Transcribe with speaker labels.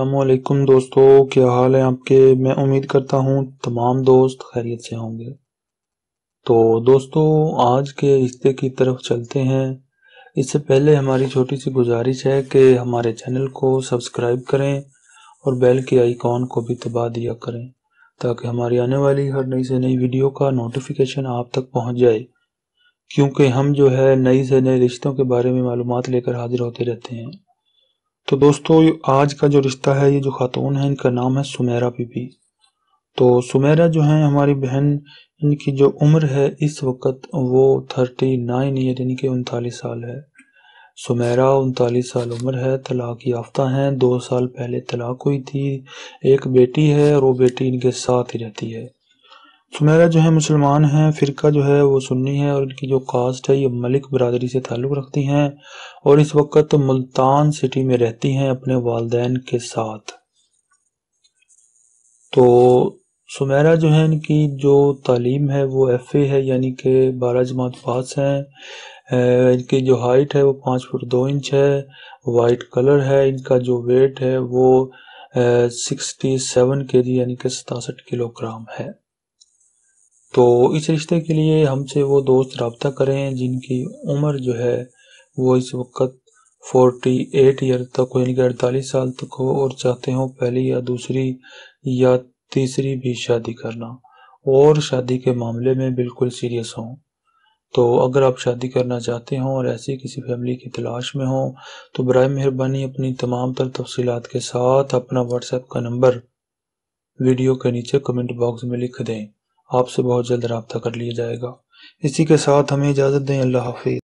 Speaker 1: अल्लाम दोस्तों क्या हाल है आपके मैं उम्मीद करता हूँ तमाम दोस्त खैरियत से होंगे तो दोस्तों आज के रिश्ते की तरफ चलते हैं इससे पहले हमारी छोटी सी गुजारिश है कि हमारे चैनल को सब्सक्राइब करें और बेल के आइकॉन को भी दबा दिया करें ताकि हमारी आने वाली हर नई से नई वीडियो का नोटिफिकेशन आप तक पहुँच जाए क्योंकि हम जो है नई से नए रिश्तों के बारे में मालूम लेकर हाजिर होते रहते हैं तो दोस्तों आज का जो रिश्ता है ये जो खातून है इनका नाम है सुमेरा बीबी तो सुमेरा जो है हमारी बहन इनकी जो उम्र है इस वक्त वो थर्टी नाइन ईयर यानी कि उनतालीस साल है सुमेरा उनतालीस साल उम्र है तलाक याफ्ता हैं दो साल पहले तलाक हुई थी एक बेटी है और वो बेटी इनके साथ ही रहती है सुमेरा तो जो है मुसलमान हैं फ़िरका जो है वो सुन्नी है और इनकी जो कास्ट है ये मलिक बरदरी से ताल्लुक़ रखती हैं और इस वक्त मुल्तान सिटी में रहती हैं अपने वालदेन के साथ तो सुमेरा जो है इनकी जो तालीम है वो एफ़ ए है यानी कि बारह जमात पास हैं इनकी जो हाइट है वो पाँच फुट दो इंच है वाइट कलर है इनका जो वेट है वो सिक्सटी सेवन के जी यानी कि सतासठ किलोग्राम है तो इस रिश्ते के लिए हमसे वो दोस्त रबता करें जिनकी उम्र जो है वो इस वक्त फोर्टी एट ईयर तक हो यानी कि अड़तालीस साल तक हो और चाहते हो पहली या दूसरी या तीसरी भी शादी करना और शादी के मामले में बिल्कुल सीरियस हों तो अगर आप शादी करना चाहते हों और ऐसी किसी फैमिली की तलाश में हों तो बर मेहरबानी अपनी तमाम तर तफसीत के साथ अपना व्हाट्सएप का नंबर वीडियो के नीचे कमेंट बॉक्स में लिख दें आपसे बहुत जल्द रबता कर लिया जाएगा इसी के साथ हमें इजाज़त दें अल्लाह हाफिज़